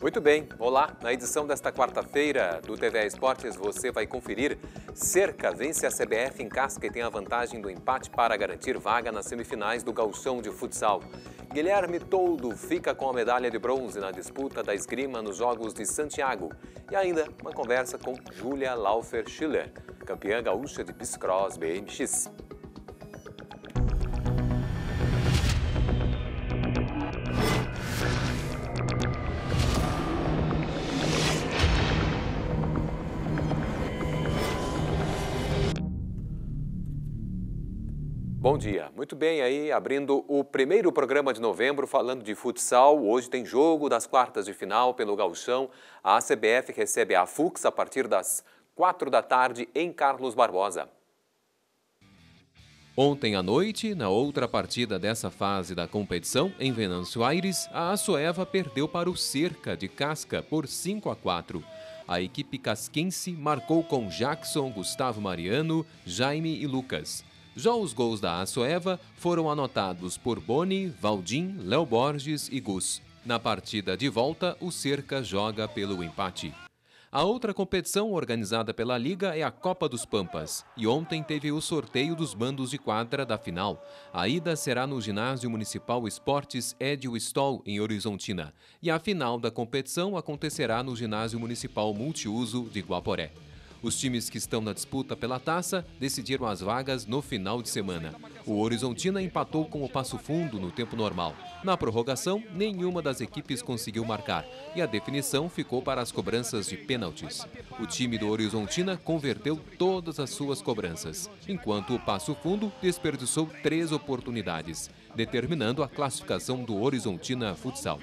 Muito bem, olá! Na edição desta quarta-feira do TV Esportes, você vai conferir. Cerca vence a CBF em casca e tem a vantagem do empate para garantir vaga nas semifinais do Gauchão de Futsal. Guilherme Toldo fica com a medalha de bronze na disputa da esgrima nos Jogos de Santiago. E ainda uma conversa com Julia Laufer-Schiller, campeã gaúcha de Biscross BMX. Bom dia. Muito bem, aí abrindo o primeiro programa de novembro falando de futsal. Hoje tem jogo das quartas de final pelo Gauchão. A CBF recebe a Fux a partir das quatro da tarde em Carlos Barbosa. Ontem à noite, na outra partida dessa fase da competição, em Venâncio Aires, a Açoeva perdeu para o Cerca de Casca por 5 a 4. A equipe casquense marcou com Jackson, Gustavo Mariano, Jaime e Lucas. Já os gols da Assoeva foram anotados por Boni, Valdim, Léo Borges e Gus. Na partida de volta, o Cerca joga pelo empate. A outra competição organizada pela Liga é a Copa dos Pampas, e ontem teve o sorteio dos bandos de quadra da final. A ida será no Ginásio Municipal Esportes Edil Stoll, em Horizontina, e a final da competição acontecerá no Ginásio Municipal Multiuso de Guaporé. Os times que estão na disputa pela taça decidiram as vagas no final de semana. O Horizontina empatou com o Passo Fundo no tempo normal. Na prorrogação, nenhuma das equipes conseguiu marcar e a definição ficou para as cobranças de pênaltis. O time do Horizontina converteu todas as suas cobranças, enquanto o Passo Fundo desperdiçou três oportunidades, determinando a classificação do Horizontina Futsal.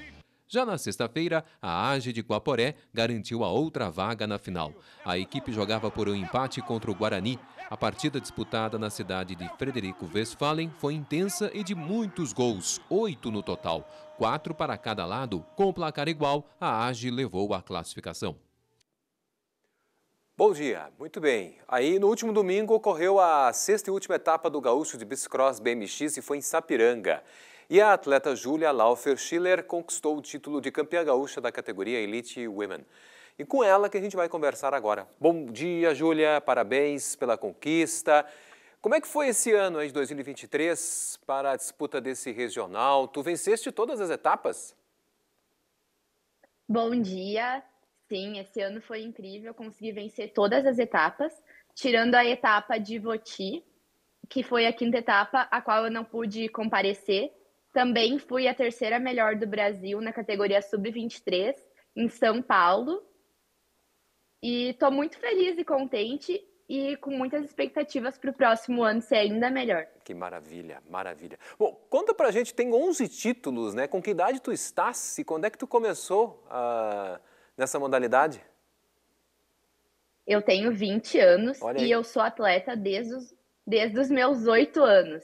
Já na sexta-feira, a Age de Guaporé garantiu a outra vaga na final. A equipe jogava por um empate contra o Guarani. A partida disputada na cidade de Frederico Westphalen foi intensa e de muitos gols, oito no total, quatro para cada lado. Com o placar igual, a Age levou a classificação. Bom dia, muito bem. Aí no último domingo ocorreu a sexta e última etapa do Gaúcho de Bicicross BMX e foi em Sapiranga. E a atleta Julia Laufer Schiller conquistou o título de campeã gaúcha da categoria Elite Women. E com ela que a gente vai conversar agora. Bom dia, Júlia, parabéns pela conquista. Como é que foi esse ano aí de 2023 para a disputa desse regional? Tu venceste todas as etapas? Bom dia. Sim, esse ano foi incrível, consegui vencer todas as etapas, tirando a etapa de Voti, que foi a quinta etapa, a qual eu não pude comparecer, também fui a terceira melhor do Brasil na categoria sub-23 em São Paulo. E estou muito feliz e contente e com muitas expectativas para o próximo ano ser ainda melhor. Que maravilha, maravilha. Bom, conta pra gente, tem 11 títulos, né? Com que idade tu estás e quando é que tu começou uh, nessa modalidade? Eu tenho 20 anos e eu sou atleta desde os, desde os meus 8 anos.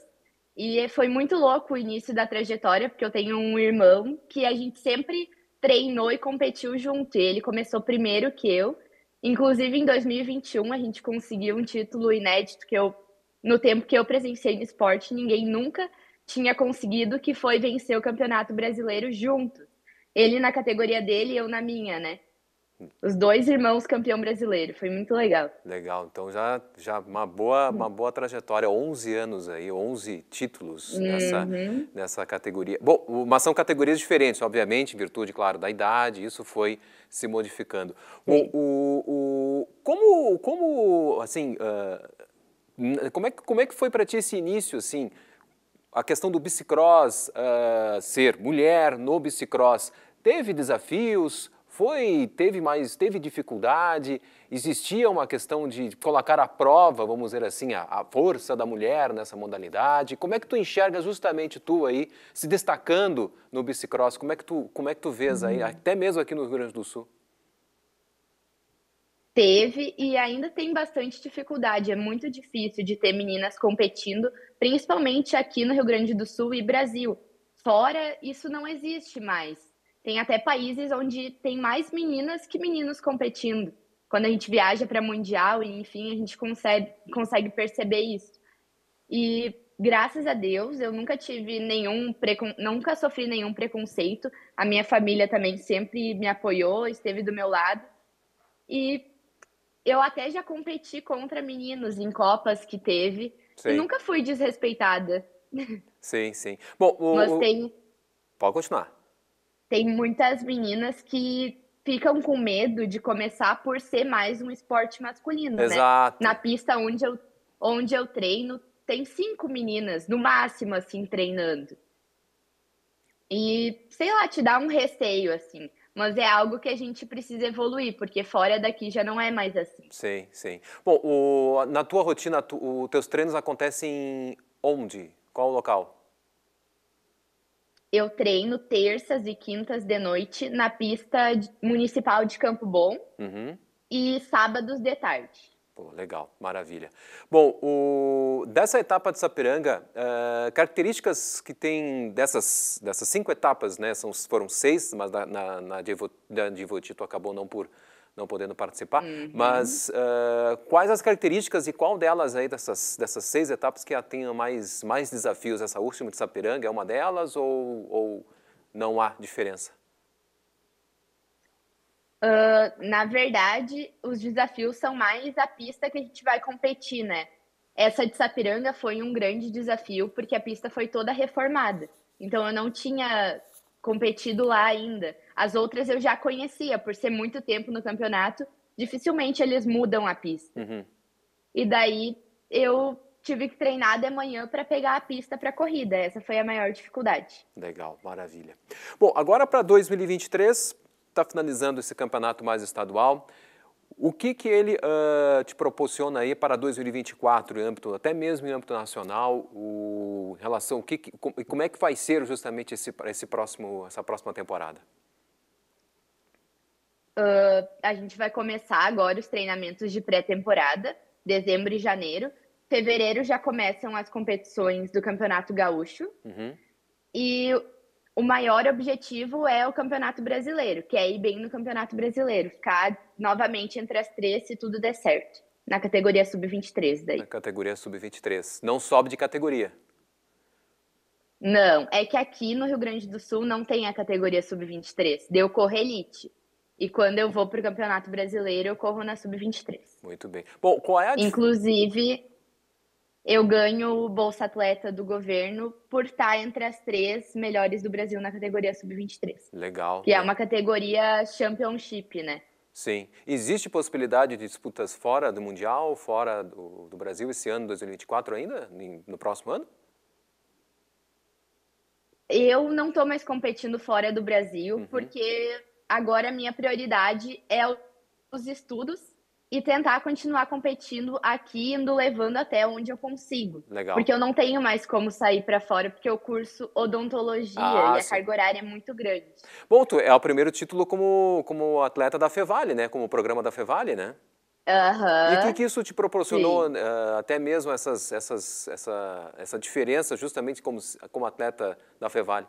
E foi muito louco o início da trajetória, porque eu tenho um irmão que a gente sempre treinou e competiu junto. E ele começou primeiro que eu. Inclusive, em 2021, a gente conseguiu um título inédito que eu, no tempo que eu presenciei no esporte, ninguém nunca tinha conseguido, que foi vencer o Campeonato Brasileiro juntos. Ele na categoria dele e eu na minha, né? Os dois irmãos campeão brasileiro, foi muito legal. Legal, então já, já uma, boa, uma boa trajetória, 11 anos aí, 11 títulos uhum. nessa, nessa categoria. Bom, mas são categorias diferentes, obviamente, em virtude, claro, da idade, isso foi se modificando. O, o, o, como, como, assim, uh, como, é, como é que foi para ti esse início, assim, a questão do bicicross, uh, ser mulher no bicicross, teve desafios? foi, teve mais, teve dificuldade, existia uma questão de colocar à prova, vamos dizer assim, a, a força da mulher nessa modalidade. Como é que tu enxerga justamente tu aí se destacando no bicicross? Como é que tu, como é que tu vês aí, uhum. até mesmo aqui no Rio Grande do Sul? Teve e ainda tem bastante dificuldade. É muito difícil de ter meninas competindo, principalmente aqui no Rio Grande do Sul e Brasil. Fora, isso não existe mais. Tem até países onde tem mais meninas que meninos competindo. Quando a gente viaja para mundial e enfim, a gente consegue consegue perceber isso. E graças a Deus, eu nunca tive nenhum precon... nunca sofri nenhum preconceito. A minha família também sempre me apoiou, esteve do meu lado. E eu até já competi contra meninos em copas que teve. Sim. E nunca fui desrespeitada. Sim, sim. Bom, o, Mas tem... Pode continuar tem muitas meninas que ficam com medo de começar por ser mais um esporte masculino, né? Exato. né? Na pista onde eu, onde eu treino, tem cinco meninas, no máximo, assim, treinando. E, sei lá, te dá um receio, assim. Mas é algo que a gente precisa evoluir, porque fora daqui já não é mais assim. Sim, sim. Bom, o, na tua rotina, tu, os teus treinos acontecem onde? Qual o local? eu treino terças e quintas de noite na pista municipal de Campo Bom uhum. e sábados de tarde. Pô, legal, maravilha. Bom, o, dessa etapa de Sapiranga, uh, características que tem dessas, dessas cinco etapas, né? São, foram seis, mas na, na, na, Divo, na acabou não por não podendo participar. Uhum. Mas uh, quais as características e qual delas aí dessas, dessas seis etapas que tenha mais, mais desafios? Essa última de Sapiranga é uma delas ou, ou não há diferença? Uh, na verdade, os desafios são mais a pista que a gente vai competir, né? Essa de Sapiranga foi um grande desafio porque a pista foi toda reformada. Então eu não tinha competido lá ainda. As outras eu já conhecia, por ser muito tempo no campeonato, dificilmente eles mudam a pista. Uhum. E daí eu tive que treinar de manhã para pegar a pista para corrida. Essa foi a maior dificuldade. Legal, maravilha. Bom, agora para 2023, está finalizando esse campeonato mais estadual. O que, que ele uh, te proporciona aí para 2024, em âmbito, até mesmo em âmbito nacional, o, em relação o que, que, como é que vai ser justamente esse, esse próximo, essa próxima temporada? Uh, a gente vai começar agora os treinamentos de pré-temporada, dezembro e janeiro. Fevereiro já começam as competições do Campeonato Gaúcho. Uhum. E o maior objetivo é o Campeonato Brasileiro, que é ir bem no Campeonato Brasileiro, ficar novamente entre as três se tudo der certo. Na categoria sub-23, daí. Na categoria sub-23. Não sobe de categoria. Não, é que aqui no Rio Grande do Sul não tem a categoria sub-23, deu Correlite. E quando eu vou para o Campeonato Brasileiro, eu corro na Sub-23. Muito bem. Bom, qual é a Inclusive, eu ganho o Bolsa Atleta do governo por estar entre as três melhores do Brasil na categoria Sub-23. Legal. Que né? é uma categoria Championship, né? Sim. Existe possibilidade de disputas fora do Mundial, fora do, do Brasil, esse ano, 2024 ainda? No próximo ano? Eu não estou mais competindo fora do Brasil, uhum. porque agora a minha prioridade é os estudos e tentar continuar competindo aqui, indo levando até onde eu consigo. Legal. Porque eu não tenho mais como sair para fora, porque o curso odontologia ah, e sim. a carga horária é muito grande. Bom, tu é o primeiro título como, como atleta da Fevale, né? Como programa da Fevale, né? Uhum. E o que, que, isso te proporcionou, uh, até mesmo essas, essas, essa, essa diferença, justamente como, como atleta da Fevale?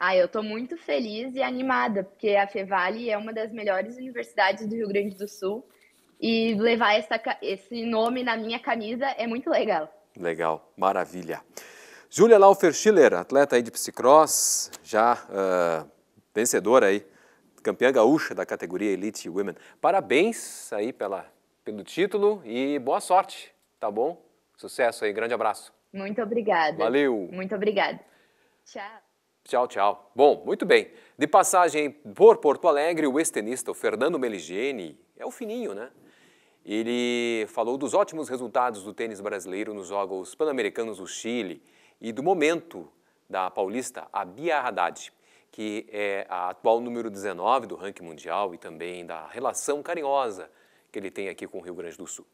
Ah, eu estou muito feliz e animada, porque a Fevale é uma das melhores universidades do Rio Grande do Sul e levar essa, esse nome na minha camisa é muito legal. Legal, maravilha. Júlia Laufer Schiller, atleta aí de psicross, já uh, vencedora aí, campeã gaúcha da categoria Elite Women. Parabéns aí pela, pelo título e boa sorte, tá bom? Sucesso aí, grande abraço. Muito obrigada. Valeu. Muito obrigada. Tchau. Tchau, tchau. Bom, muito bem. De passagem por Porto Alegre, o ex-tenista Fernando Meligeni, é o fininho, né? Ele falou dos ótimos resultados do tênis brasileiro nos Jogos Pan-Americanos do Chile e do momento da paulista Abia Haddad, que é a atual número 19 do ranking mundial e também da relação carinhosa que ele tem aqui com o Rio Grande do Sul.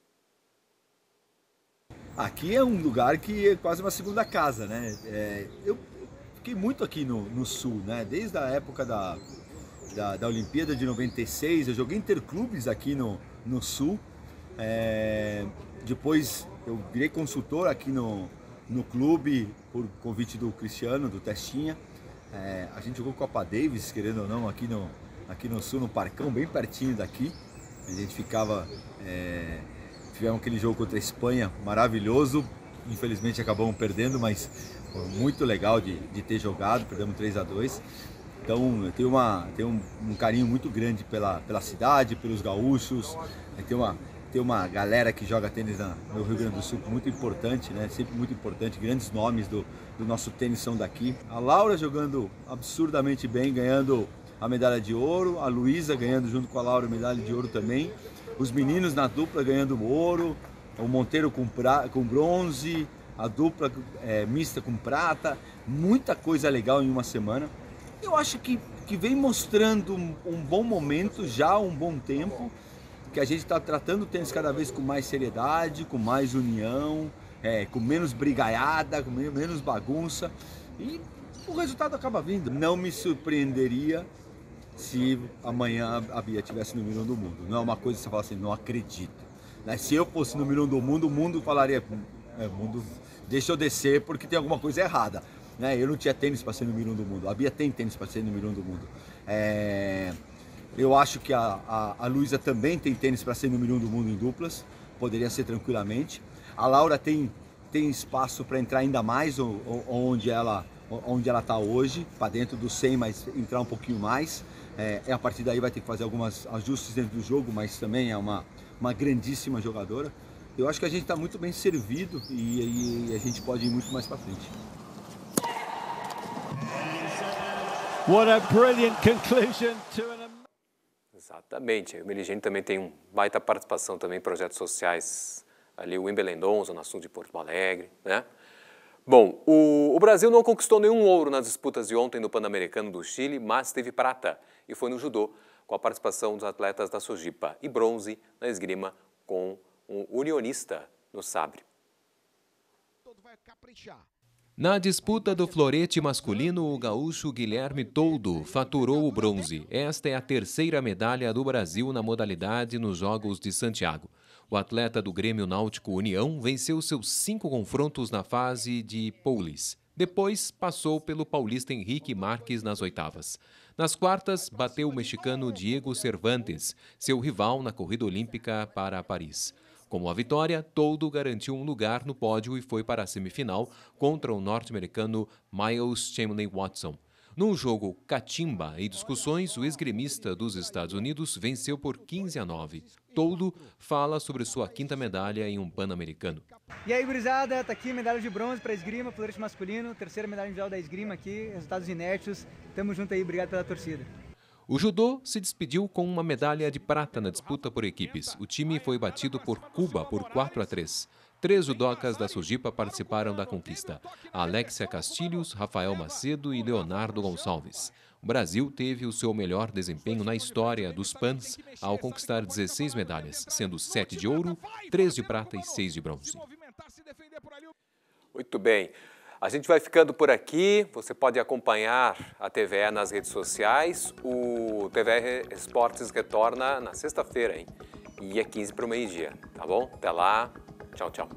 Aqui é um lugar que é quase uma segunda casa, né? É, eu fiquei muito aqui no, no Sul, né? Desde a época da, da, da, Olimpíada de 96, eu joguei interclubes aqui no, no Sul. É, depois eu virei consultor aqui no, no clube por convite do Cristiano, do Testinha. É, a gente jogou Copa Davis, querendo ou não, aqui no, aqui no Sul, no Parcão, bem pertinho daqui. A gente ficava. É, tivemos aquele jogo contra a Espanha maravilhoso. Infelizmente acabamos perdendo, mas foi muito legal de, de ter jogado, perdemos 3 a 2 Então eu tenho, uma, tenho um, um, carinho muito grande pela, pela cidade, pelos gaúchos. É, tem uma, tem uma galera que joga tênis na, no Rio Grande do Sul muito importante, né? Sempre muito importante. Grandes nomes do, do nosso tênis são daqui. A Laura jogando absurdamente bem, ganhando a medalha de ouro. A Luísa ganhando junto com a Laura a medalha de ouro também. Os meninos na dupla ganhando ouro. O Monteiro com, pra, com bronze a dupla é, mista com prata, muita coisa legal em uma semana. Eu acho que, que vem mostrando um, um bom momento já há um bom tempo, que a gente está tratando o tênis cada vez com mais seriedade, com mais união, é, com menos brigaiada, com menos bagunça e o resultado acaba vindo. Não me surpreenderia se amanhã a Bia estivesse no Milão do mundo. Não é uma coisa que você fala assim, não acredito. Né, se eu fosse no Milão do mundo, o mundo falaria, hum, é, mundo. Deixa eu descer porque tem alguma coisa errada. Né? Eu não tinha tênis para ser número um do mundo. A Bia tem tênis para ser número um do mundo. É... Eu acho que a, a, a Luísa também tem tênis para ser número um do mundo em duplas. Poderia ser tranquilamente. A Laura tem, tem espaço para entrar ainda mais onde ela onde ela está hoje, para dentro do 100, mas entrar um pouquinho mais. É, a partir daí vai ter que fazer alguns ajustes dentro do jogo, mas também é uma, uma grandíssima jogadora eu acho que a gente está muito bem servido e, e a gente pode ir muito mais para frente. What a brilliant conclusion to an... Exatamente. O Meligeni também tem uma baita participação também em projetos sociais ali, o Wimbledon no Sul de Porto Alegre, né? Bom, o, o, Brasil não conquistou nenhum ouro nas disputas de ontem no Pan-Americano do Chile, mas teve prata e foi no judô com a participação dos atletas da Sojipa e bronze na esgrima com um unionista no sabre. Na disputa do florete masculino, o gaúcho Guilherme Toldo faturou o bronze. Esta é a terceira medalha do Brasil na modalidade nos Jogos de Santiago. O atleta do Grêmio Náutico União venceu seus cinco confrontos na fase de Poulis. Depois passou pelo paulista Henrique Marques nas oitavas. Nas quartas, bateu o mexicano Diego Cervantes, seu rival na corrida olímpica para Paris. Com a vitória, Toldo garantiu um lugar no pódio e foi para a semifinal contra o norte-americano Miles Chamberlain Watson. Num jogo catimba e discussões, o esgrimista dos Estados Unidos venceu por 15 a 9. Toldo fala sobre sua quinta medalha em um Pan-Americano. E aí, gurizada, tá aqui medalha de bronze para esgrima, florete masculino, terceira medalha mundial da esgrima aqui, resultados inéditos. Tamo junto aí, obrigado pela torcida. O judô se despediu com uma medalha de prata na disputa por equipes. O time foi batido por Cuba por 4 a 3. Três judocas da Sujipa participaram da conquista: Alexia Castilhos, Rafael Macedo e Leonardo Gonçalves. O Brasil teve o seu melhor desempenho na história dos PANs ao conquistar 16 medalhas, sendo 7 de ouro, 3 de prata e 6 de bronze. Muito bem. A gente vai ficando por aqui. Você pode acompanhar a TVE nas redes sociais. O TVE Esportes retorna na sexta-feira, hein? E é 15 para o meio-dia, tá bom? Até lá. Tchau, tchau.